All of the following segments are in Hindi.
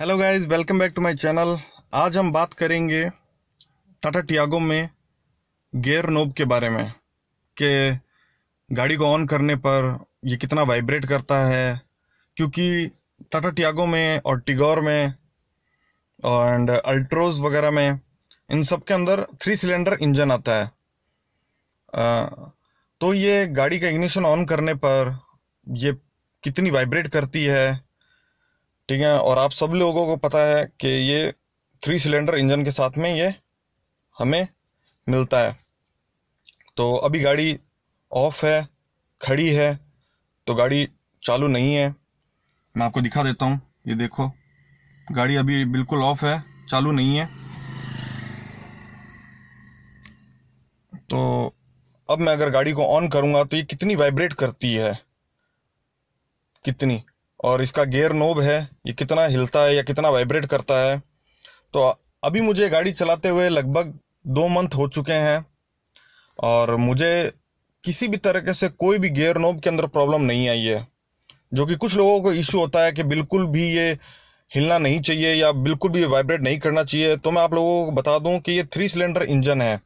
hello guys welcome back to my channel आज हम बात करेंगे टाटा टियागो में गेयर नोब के बारे में कि गाड़ी को ऑन करने पर ये कितना वाइब्रेट करता है क्योंकि टाटा टियागो में और टिगोर में एंड अल्ट्रोज वगैरह में इन सब के अंदर थ्री सिलेंडर इंजन आता है तो ये गाड़ी का इग्निशन ऑन करने पर ये कितनी वाइब्रेट करती है ठीक है और आप सब लोगों को पता है कि ये थ्री सिलेंडर इंजन के साथ में ये हमें मिलता है तो अभी गाड़ी ऑफ है खड़ी है तो गाड़ी चालू नहीं है मैं आपको दिखा देता हूँ ये देखो गाड़ी अभी बिल्कुल ऑफ है चालू नहीं है तो अब मैं अगर गाड़ी को ऑन करूँगा तो ये कितनी वाइब्रेट करती है कितनी और इसका गेयर नोब है ये कितना हिलता है या कितना वाइब्रेट करता है तो अभी मुझे गाड़ी चलाते हुए लगभग दो मंथ हो चुके हैं और मुझे किसी भी तरीके से कोई भी गेयर नोब के अंदर प्रॉब्लम नहीं आई है जो कि कुछ लोगों को इश्यू होता है कि बिल्कुल भी ये हिलना नहीं चाहिए या बिल्कुल भी वाइब्रेट नहीं करना चाहिए तो मैं आप लोगों को बता दूं कि ये थ्री सिलेंडर इंजन है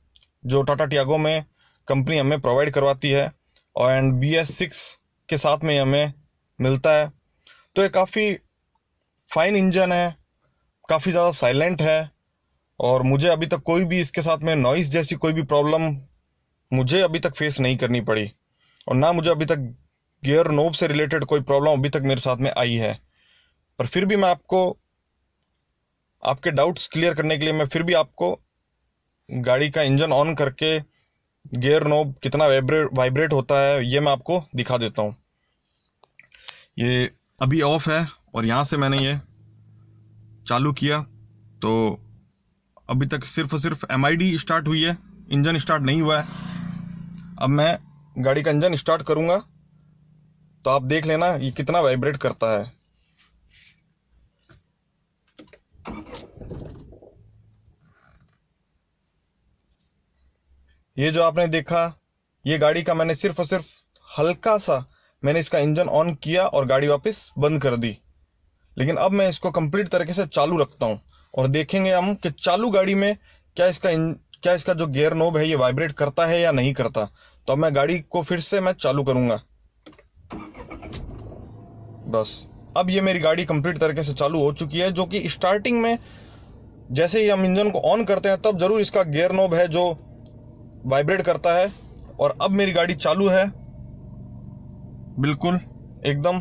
जो टाटा टियागो में कंपनी हमें प्रोवाइड करवाती है और एंड बी एस सिक्स के साथ में हमें मिलता है तो ये काफ़ी फाइन इंजन है काफ़ी ज़्यादा साइलेंट है और मुझे अभी तक कोई भी इसके साथ में नॉइस जैसी कोई भी प्रॉब्लम मुझे अभी तक फेस नहीं करनी पड़ी और ना मुझे अभी तक गियर नोब से रिलेटेड कोई प्रॉब्लम अभी तक मेरे साथ में आई है पर फिर भी मैं आपको आपके डाउट्स क्लियर करने के लिए मैं फिर भी आपको गाड़ी का इंजन ऑन करके गियर नोब कितना वाइब्रेट वाइब्रेट होता है ये मैं आपको दिखा देता हूँ ये अभी ऑफ है और यहाँ से मैंने ये चालू किया तो अभी तक सिर्फ सिर्फ एम स्टार्ट हुई है इंजन स्टार्ट नहीं हुआ है अब मैं गाड़ी का इंजन स्टार्ट करूँगा तो आप देख लेना ये कितना वाइब्रेट करता है ये जो आपने देखा ये गाड़ी का मैंने सिर्फ और सिर्फ हल्का सा मैंने इसका इंजन ऑन किया और गाड़ी वापस बंद कर दी लेकिन अब मैं इसको कंप्लीट तरीके से चालू रखता हूँ और देखेंगे हम कि चालू गाड़ी में क्या इसका इन, क्या इसका जो गेयर नोब है ये वाइब्रेट करता है या नहीं करता तो अब मैं गाड़ी को फिर से मैं चालू करूँगा बस अब ये मेरी गाड़ी कंप्लीट तरीके से चालू हो चुकी है जो कि स्टार्टिंग में जैसे ही हम इंजन को ऑन करते हैं तब ज़रूर इसका गेयर नोब है जो वाइब्रेट करता है और अब मेरी गाड़ी चालू है बिल्कुल एकदम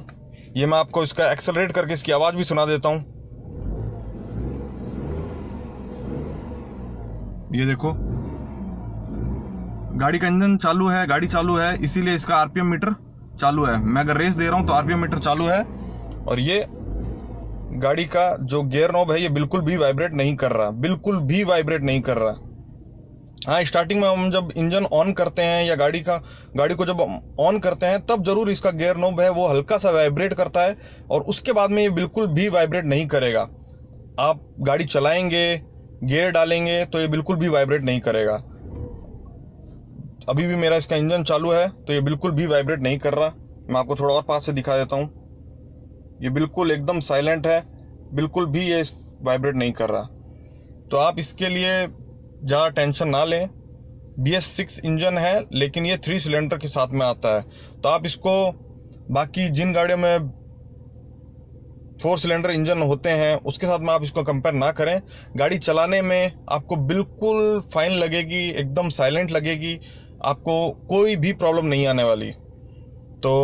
ये मैं आपको इसका एक्सलरेट करके इसकी आवाज़ भी सुना देता हूं ये देखो गाड़ी का इंजन चालू है गाड़ी चालू है इसीलिए इसका आरपीएम मीटर चालू है मैं अगर रेस दे रहा हूं तो आरपीएम मीटर चालू है और ये गाड़ी का जो गेयर नॉब है ये बिल्कुल भी वाइब्रेट नहीं कर रहा बिल्कुल भी वाइब्रेट नहीं कर रहा हाँ स्टार्टिंग में हम जब इंजन ऑन करते हैं या गाड़ी का गाड़ी को जब ऑन करते हैं तब जरूर इसका गेयर नोब है वो हल्का सा वाइब्रेट करता है और उसके बाद में ये बिल्कुल भी वाइब्रेट नहीं करेगा आप गाड़ी चलाएंगे गेयर डालेंगे तो ये बिल्कुल भी वाइब्रेट नहीं करेगा अभी भी मेरा इसका इंजन चालू है तो ये बिल्कुल भी वाइब्रेट नहीं कर रहा मैं आपको थोड़ा और पास से दिखा देता हूँ ये बिल्कुल एकदम साइलेंट है बिल्कुल भी ये वाइब्रेट नहीं कर रहा तो आप इसके लिए ज़्यादा टेंशन ना लें बी एस सिक्स इंजन है लेकिन ये थ्री सिलेंडर के साथ में आता है तो आप इसको बाकी जिन गाड़ियों में फोर सिलेंडर इंजन होते हैं उसके साथ में आप इसको कंपेयर ना करें गाड़ी चलाने में आपको बिल्कुल फाइन लगेगी एकदम साइलेंट लगेगी आपको कोई भी प्रॉब्लम नहीं आने वाली तो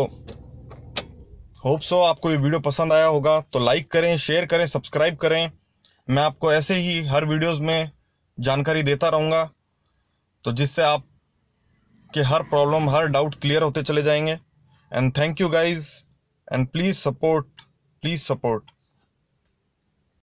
होप सो आपको ये वीडियो पसंद आया होगा तो लाइक करें शेयर करें सब्सक्राइब करें मैं आपको ऐसे ही हर वीडियोस में जानकारी देता रहूँगा तो जिससे आप के हर प्रॉब्लम हर डाउट क्लियर होते चले जाएंगे and thank you guys and please support please support